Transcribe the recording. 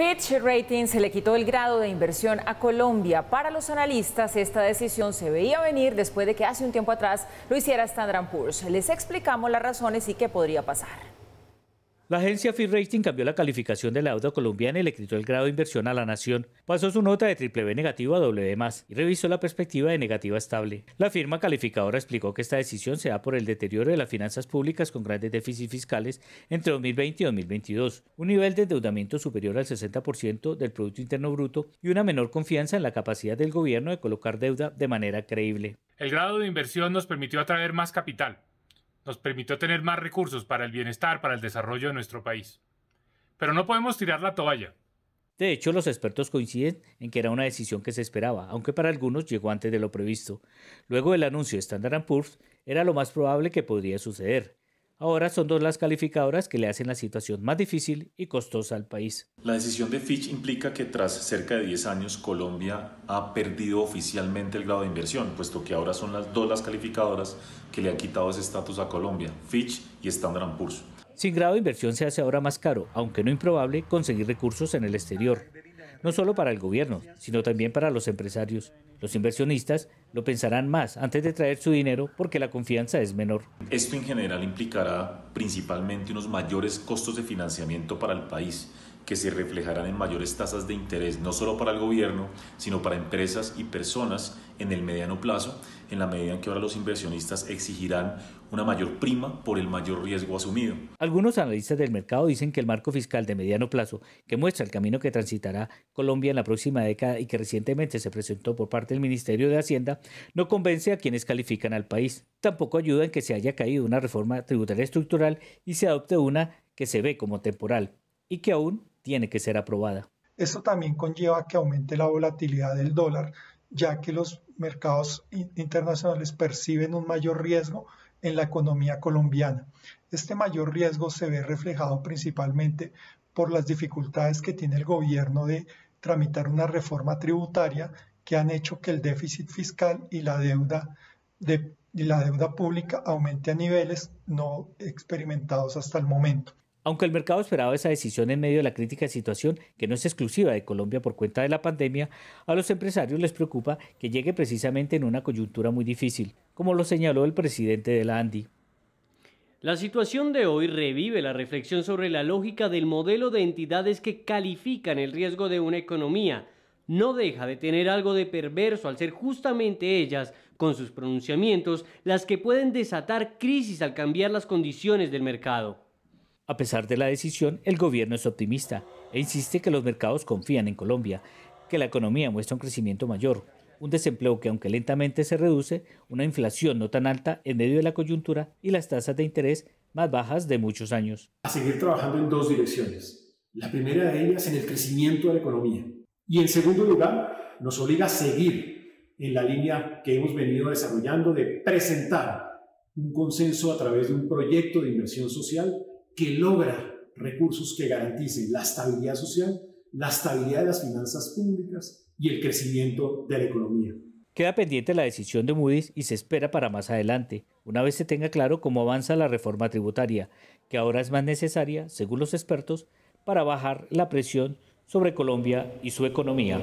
Fitch Ratings se le quitó el grado de inversión a Colombia. Para los analistas, esta decisión se veía venir después de que hace un tiempo atrás lo hiciera Standard Poor's. Les explicamos las razones y qué podría pasar. La agencia Fitch Rating cambió la calificación de la deuda colombiana y le quitó el grado de inversión a la nación. Pasó su nota de triple B negativo a W más y revisó la perspectiva de negativa estable. La firma calificadora explicó que esta decisión se da por el deterioro de las finanzas públicas con grandes déficits fiscales entre 2020 y 2022, un nivel de endeudamiento superior al 60% del producto interno bruto y una menor confianza en la capacidad del gobierno de colocar deuda de manera creíble. El grado de inversión nos permitió atraer más capital nos permitió tener más recursos para el bienestar, para el desarrollo de nuestro país. Pero no podemos tirar la toalla. De hecho, los expertos coinciden en que era una decisión que se esperaba, aunque para algunos llegó antes de lo previsto. Luego del anuncio de Standard Poor's, era lo más probable que podría suceder. Ahora son dos las calificadoras que le hacen la situación más difícil y costosa al país. La decisión de Fitch implica que tras cerca de 10 años Colombia ha perdido oficialmente el grado de inversión, puesto que ahora son las dos las calificadoras que le han quitado ese estatus a Colombia, Fitch y Standard Poor's. Sin grado de inversión se hace ahora más caro, aunque no improbable, conseguir recursos en el exterior no solo para el gobierno, sino también para los empresarios. Los inversionistas lo pensarán más antes de traer su dinero porque la confianza es menor. Esto en general implicará principalmente unos mayores costos de financiamiento para el país que se reflejarán en mayores tasas de interés, no solo para el gobierno, sino para empresas y personas en el mediano plazo, en la medida en que ahora los inversionistas exigirán una mayor prima por el mayor riesgo asumido. Algunos analistas del mercado dicen que el marco fiscal de mediano plazo, que muestra el camino que transitará Colombia en la próxima década y que recientemente se presentó por parte del Ministerio de Hacienda, no convence a quienes califican al país. Tampoco ayuda en que se haya caído una reforma tributaria estructural y se adopte una que se ve como temporal y que aún tiene que ser aprobada. Esto también conlleva que aumente la volatilidad del dólar, ya que los mercados internacionales perciben un mayor riesgo en la economía colombiana. Este mayor riesgo se ve reflejado principalmente por las dificultades que tiene el gobierno de tramitar una reforma tributaria que han hecho que el déficit fiscal y la deuda, de, la deuda pública aumente a niveles no experimentados hasta el momento. Aunque el mercado esperaba esa decisión en medio de la crítica situación, que no es exclusiva de Colombia por cuenta de la pandemia, a los empresarios les preocupa que llegue precisamente en una coyuntura muy difícil, como lo señaló el presidente de la ANDI. La situación de hoy revive la reflexión sobre la lógica del modelo de entidades que califican el riesgo de una economía. No deja de tener algo de perverso al ser justamente ellas, con sus pronunciamientos, las que pueden desatar crisis al cambiar las condiciones del mercado. A pesar de la decisión, el gobierno es optimista e insiste que los mercados confían en Colombia, que la economía muestra un crecimiento mayor, un desempleo que aunque lentamente se reduce, una inflación no tan alta en medio de la coyuntura y las tasas de interés más bajas de muchos años. A seguir trabajando en dos direcciones. La primera de ellas en el crecimiento de la economía y en segundo lugar nos obliga a seguir en la línea que hemos venido desarrollando de presentar un consenso a través de un proyecto de inversión social que logra recursos que garanticen la estabilidad social, la estabilidad de las finanzas públicas y el crecimiento de la economía. Queda pendiente la decisión de Moody's y se espera para más adelante, una vez se tenga claro cómo avanza la reforma tributaria, que ahora es más necesaria, según los expertos, para bajar la presión sobre Colombia y su economía.